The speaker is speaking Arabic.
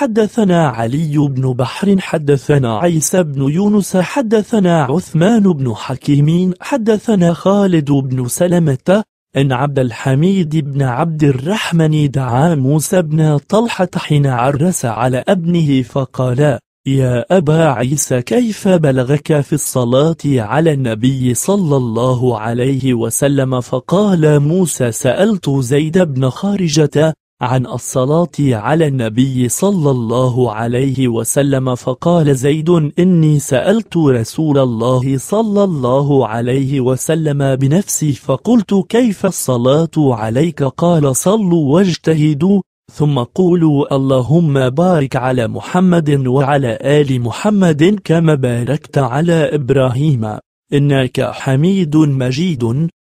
حدثنا علي بن بحر حدثنا عيسى بن يونس حدثنا عثمان بن حكيم حدثنا خالد بن سلمة أن عبد الحميد بن عبد الرحمن دعا موسى بن طلحة حين عرس على ابنه فقال يا أبا عيسى كيف بلغك في الصلاة على النبي صلى الله عليه وسلم فقال موسى سألت زيد بن خارجة عن الصلاة على النبي صلى الله عليه وسلم فقال زيد إني سألت رسول الله صلى الله عليه وسلم بنفسي فقلت كيف الصلاة عليك قال صلوا واجتهدوا ثم قولوا اللهم بارك على محمد وعلى آل محمد كما باركت على إبراهيم إنك حميد مجيد